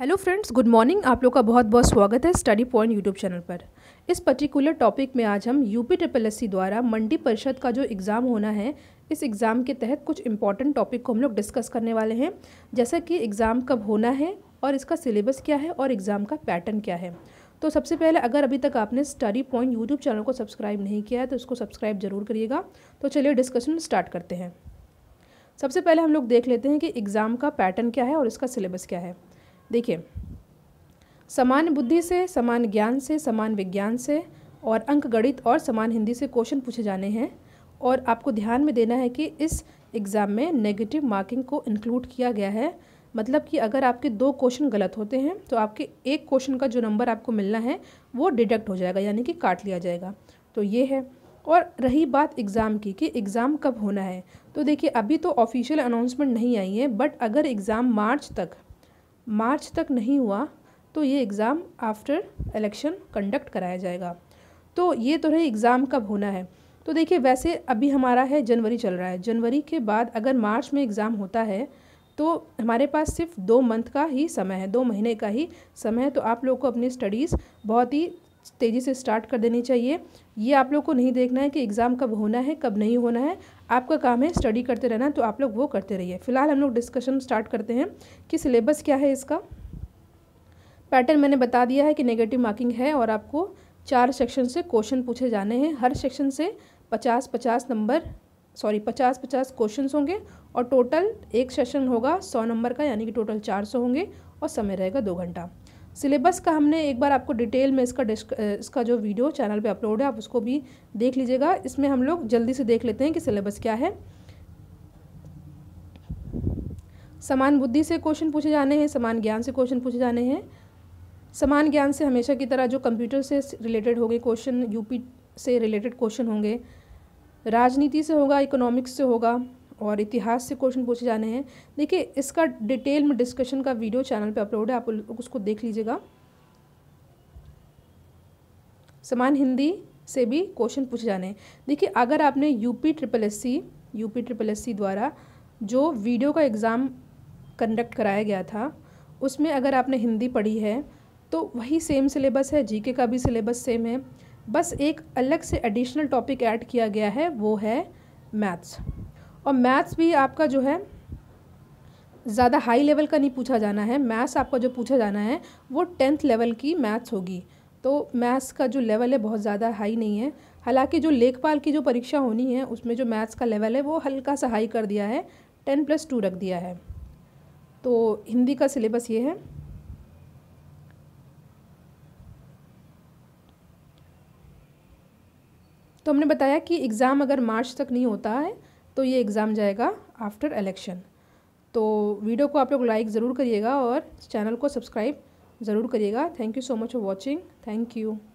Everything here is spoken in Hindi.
हेलो फ्रेंड्स गुड मॉर्निंग आप लोग का बहुत बहुत स्वागत है स्टडी पॉइंट यूट्यूब चैनल पर इस पर्टिकुलर टॉपिक में आज हम यूपी ट्रिपल एस द्वारा मंडी परिषद का जो एग्ज़ाम होना है इस एग्ज़ाम के तहत कुछ इंपॉर्टेंट टॉपिक को हम लोग डिस्कस करने वाले हैं जैसा कि एग्ज़ाम कब होना है और इसका सिलेबस क्या है और एग्ज़ाम का पैटर्न क्या है तो सबसे पहले अगर अभी तक आपने स्टडी पॉइंट यूट्यूब चैनल को सब्सक्राइब नहीं किया है तो उसको सब्सक्राइब जरूर करिएगा तो चलिए डिस्कशन स्टार्ट करते हैं सबसे पहले हम लोग देख लेते हैं कि एग्ज़ाम का पैटर्न क्या है और इसका सिलेबस क्या है देखिए समान बुद्धि से समान ज्ञान से समान विज्ञान से और अंक गणित और समान हिंदी से क्वेश्चन पूछे जाने हैं और आपको ध्यान में देना है कि इस एग्ज़ाम में नेगेटिव मार्किंग को इंक्लूड किया गया है मतलब कि अगर आपके दो क्वेश्चन गलत होते हैं तो आपके एक क्वेश्चन का जो नंबर आपको मिलना है वो डिडक्ट हो जाएगा यानी कि काट लिया जाएगा तो ये है और रही बात एग्ज़ाम की कि एग्ज़ाम कब होना है तो देखिए अभी तो ऑफिशियल अनाउंसमेंट नहीं आई है बट अगर एग्ज़ाम मार्च तक मार्च तक नहीं हुआ तो ये एग्ज़ाम आफ्टर इलेक्शन कंडक्ट कराया जाएगा तो ये तो रही एग्ज़ाम कब होना है तो देखिए वैसे अभी हमारा है जनवरी चल रहा है जनवरी के बाद अगर मार्च में एग्ज़ाम होता है तो हमारे पास सिर्फ दो मंथ का ही समय है दो महीने का ही समय है तो आप लोग को अपनी स्टडीज़ बहुत ही तेज़ी से स्टार्ट कर देनी चाहिए ये आप लोग को नहीं देखना है कि एग्ज़ाम कब होना है कब नहीं होना है आपका काम है स्टडी करते रहना तो आप लोग वो करते रहिए फिलहाल हम लोग डिस्कशन स्टार्ट करते हैं कि सिलेबस क्या है इसका पैटर्न मैंने बता दिया है कि नेगेटिव मार्किंग है और आपको चार सेक्शन से क्वेश्चन पूछे जाने हैं हर सेक्शन से पचास पचास नंबर सॉरी पचास पचास क्वेश्चन होंगे और टोटल एक सेशन होगा सौ नंबर का यानी कि टोटल चार सौ होंगे और समय रहेगा दो घंटा सिलेबस का हमने एक बार आपको डिटेल में इसका इसका जो वीडियो चैनल पे अपलोड है आप उसको भी देख लीजिएगा इसमें हम लोग जल्दी से देख लेते हैं कि सिलेबस क्या है समान बुद्धि से क्वेश्चन पूछे जाने हैं समान ज्ञान से क्वेश्चन पूछे जाने हैं समान ज्ञान से हमेशा की तरह जो कंप्यूटर से रिलेटेड हो क्वेश्चन यूपी से रिलेटेड क्वेश्चन होंगे राजनीति से होगा इकोनॉमिक्स से होगा और इतिहास से क्वेश्चन पूछे जाने हैं देखिए इसका डिटेल में डिस्कशन का वीडियो चैनल पे अपलोड है आप उसको देख लीजिएगा समान हिंदी से भी क्वेश्चन पूछे जाने हैं देखिए अगर आपने UP triple S C UP triple S C द्वारा जो वीडियो का एग्ज़ाम कंडक्ट कराया गया था उसमें अगर आपने हिंदी पढ़ी है तो वही सेम सिलेबस है जीके का भी सिलेबस सेम है बस एक अलग से एडिशनल टॉपिक ऐड किया गया है वो है मैथ्स और मैथ्स भी आपका जो है ज़्यादा हाई लेवल का नहीं पूछा जाना है मैथ्स आपका जो पूछा जाना है वो टेंथ लेवल की मैथ्स होगी तो मैथ्स का जो लेवल है बहुत ज़्यादा हाई नहीं है हालांकि जो लेखपाल की जो परीक्षा होनी है उसमें जो मैथ्स का लेवल है वो हल्का सा हाई कर दिया है टेन प्लस टू रख दिया है तो हिंदी का सिलेबस ये है तो हमने बताया कि एग्ज़ाम अगर मार्च तक नहीं होता है तो ये एग्ज़ाम जाएगा आफ्टर इलेक्शन तो वीडियो को आप लोग लाइक ज़रूर करिएगा और चैनल को सब्सक्राइब ज़रूर करिएगा thank you so much for watching thank you